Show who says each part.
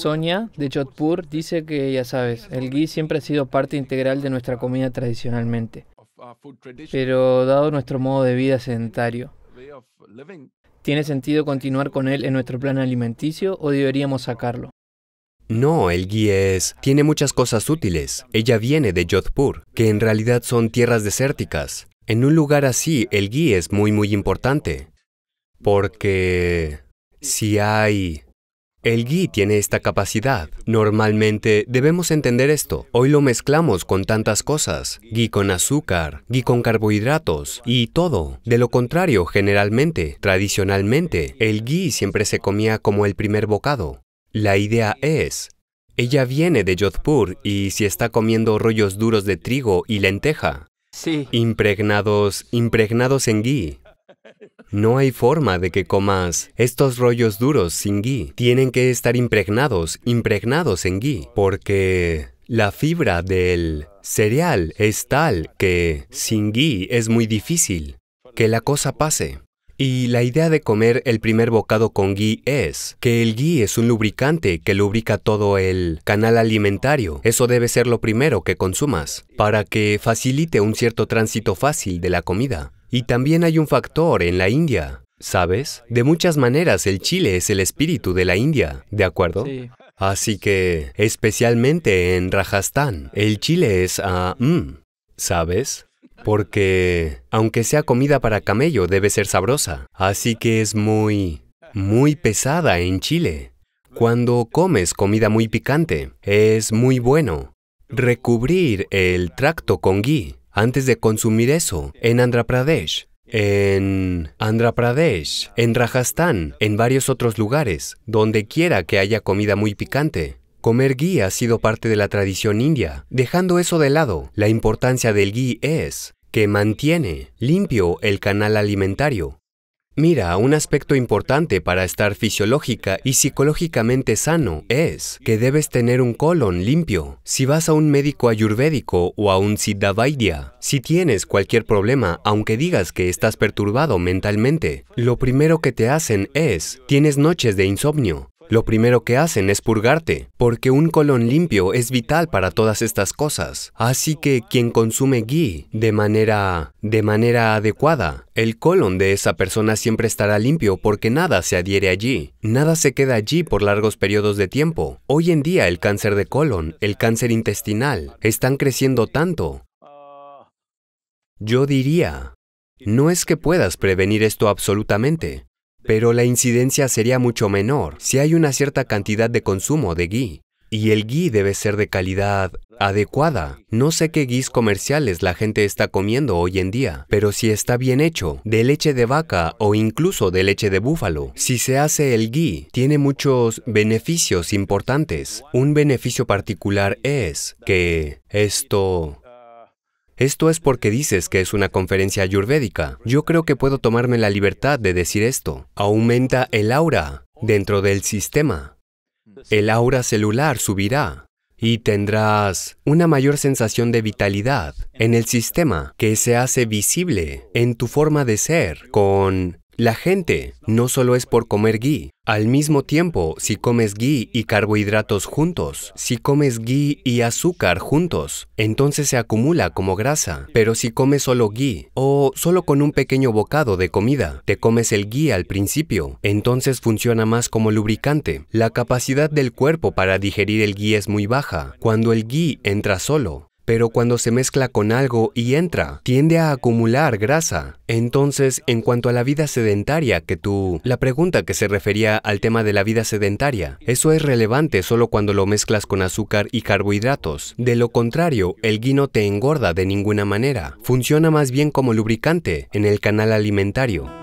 Speaker 1: Sonia de Jodhpur dice que, ya sabes, el ghee siempre ha sido parte integral de nuestra comida tradicionalmente, pero dado nuestro modo de vida sedentario, ¿tiene sentido continuar con él en nuestro plan alimenticio o deberíamos sacarlo? No, el ghee es... Tiene muchas cosas útiles. Ella viene de Jodhpur, que en realidad son tierras desérticas. En un lugar así, el ghee es muy, muy importante. Porque si hay el ghee tiene esta capacidad. Normalmente debemos entender esto. Hoy lo mezclamos con tantas cosas. Ghee con azúcar, ghee con carbohidratos y todo. De lo contrario, generalmente, tradicionalmente, el ghee siempre se comía como el primer bocado. La idea es, ella viene de Jodhpur y si está comiendo rollos duros de trigo y lenteja, sí. impregnados, impregnados en ghee, no hay forma de que comas estos rollos duros sin ghee. Tienen que estar impregnados, impregnados en ghee. porque la fibra del cereal es tal que sin ghee es muy difícil que la cosa pase. Y la idea de comer el primer bocado con ghee es que el ghee es un lubricante que lubrica todo el canal alimentario. Eso debe ser lo primero que consumas para que facilite un cierto tránsito fácil de la comida. Y también hay un factor en la India, ¿sabes? De muchas maneras el chile es el espíritu de la India, ¿de acuerdo? Sí. Así que, especialmente en Rajasthan, el chile es a... Ah, mm, ¿Sabes? Porque, aunque sea comida para camello, debe ser sabrosa. Así que es muy, muy pesada en Chile. Cuando comes comida muy picante, es muy bueno recubrir el tracto con ghee antes de consumir eso en Andhra Pradesh, en Andhra Pradesh, en Rajasthan, en varios otros lugares, donde quiera que haya comida muy picante. Comer ghee ha sido parte de la tradición india. Dejando eso de lado, la importancia del ghee es que mantiene limpio el canal alimentario, Mira, un aspecto importante para estar fisiológica y psicológicamente sano es que debes tener un colon limpio. Si vas a un médico ayurvédico o a un siddhavaidya, si tienes cualquier problema, aunque digas que estás perturbado mentalmente, lo primero que te hacen es, tienes noches de insomnio, lo primero que hacen es purgarte, porque un colon limpio es vital para todas estas cosas. Así que quien consume ghee de manera, de manera adecuada, el colon de esa persona siempre estará limpio porque nada se adhiere allí, nada se queda allí por largos periodos de tiempo. Hoy en día el cáncer de colon, el cáncer intestinal, están creciendo tanto. Yo diría, no es que puedas prevenir esto absolutamente, pero la incidencia sería mucho menor si hay una cierta cantidad de consumo de ghee. Y el ghee debe ser de calidad adecuada. No sé qué guis comerciales la gente está comiendo hoy en día, pero si está bien hecho, de leche de vaca o incluso de leche de búfalo, si se hace el ghee, tiene muchos beneficios importantes. Un beneficio particular es que esto esto es porque dices que es una conferencia ayurvédica. Yo creo que puedo tomarme la libertad de decir esto. Aumenta el aura dentro del sistema. El aura celular subirá y tendrás una mayor sensación de vitalidad en el sistema que se hace visible en tu forma de ser con la gente no solo es por comer ghee, al mismo tiempo, si comes ghee y carbohidratos juntos, si comes ghee y azúcar juntos, entonces se acumula como grasa. Pero si comes solo ghee o solo con un pequeño bocado de comida, te comes el ghee al principio, entonces funciona más como lubricante. La capacidad del cuerpo para digerir el ghee es muy baja. Cuando el ghee entra solo, pero cuando se mezcla con algo y entra, tiende a acumular grasa. Entonces, en cuanto a la vida sedentaria que tú... La pregunta que se refería al tema de la vida sedentaria, eso es relevante solo cuando lo mezclas con azúcar y carbohidratos. De lo contrario, el guino te engorda de ninguna manera. Funciona más bien como lubricante en el canal alimentario.